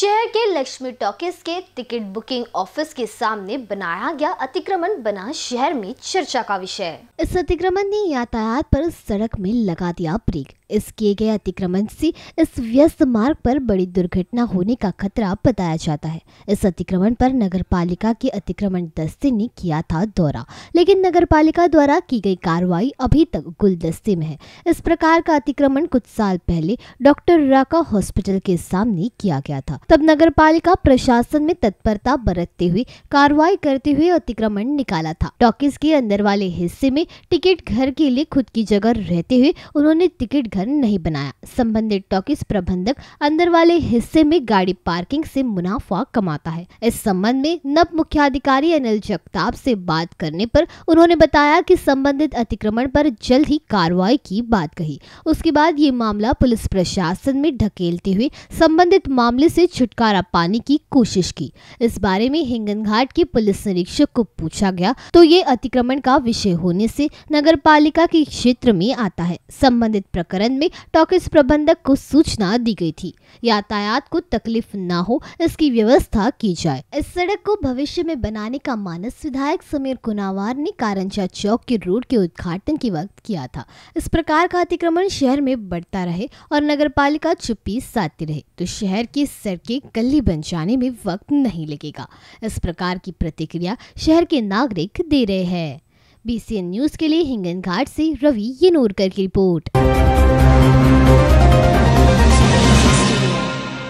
share शहर के Lakshmi talkies के टिकट बुकिंग ऑफिस के सामने बनाया गया अतिक्रमण बना शहर में चर्चा का विषय इस अतिक्रमण ने यातायात पर सड़क में लगा दिया ब्रेक इस किए गए अतिक्रमण से इस व्यस्त मार्ग पर बड़ी दुर्घटना होने का खतरा बताया जाता है इस अतिक्रमण पर नगर पालिका के अतिक्रमण दस्ते ने किया था दौरा लेकिन नगर पालिका द्वारा की गई कार्रवाई अभी तक गुलदस्ते में है इस प्रकार का अतिक्रमण कुछ साल पहले डॉक्टर राका हॉस्पिटल के सामने किया गया था तब नगर पालिका प्रशासन में तत्परता बरतते हुए कार्रवाई करते हुए अतिक्रमण निकाला था टॉकीज के अंदर वाले हिस्से में टिकट घर के लिए खुद की जगह रहते हुए उन्होंने टिकट घर नहीं बनाया संबंधित टॉकीज प्रबंधक अंदर वाले हिस्से में गाड़ी पार्किंग से मुनाफा कमाता है इस संबंध में नव मुख्याधिकारी अनिल जगताप से बात करने पर उन्होंने बताया कि संबंधित अतिक्रमण पर जल्द ही कार्रवाई की बात कही उसके बाद ये मामला पुलिस प्रशासन में ढकेलते हुए संबंधित मामले से छुटकारा छुटकारा पाने की कोशिश की इस बारे में हिंगन घाट के पुलिस निरीक्षक को पूछा गया तो ये अतिक्रमण का विषय होने से नगर पालिका के क्षेत्र में आता है संबंधित प्रकरण में टॉकिस प्रबंधक को सूचना दी गई थी यातायात को तकलीफ न हो इसकी व्यवस्था की जाए इस सड़क को भविष्य में बनाने का मानस विधायक समीर कुनावार ने कारंजा चौक के रोड के उद्घाटन के वक्त किया था इस प्रकार का अतिक्रमण शहर में बढ़ता रहे और नगर पालिका चुप्पी साधती रहे तो शहर की सड़कें गली बन जाने में वक्त नहीं लगेगा इस प्रकार की प्रतिक्रिया शहर के नागरिक दे रहे हैं बी न्यूज के लिए हिंगन घाट से रवि येनोरकर की रिपोर्ट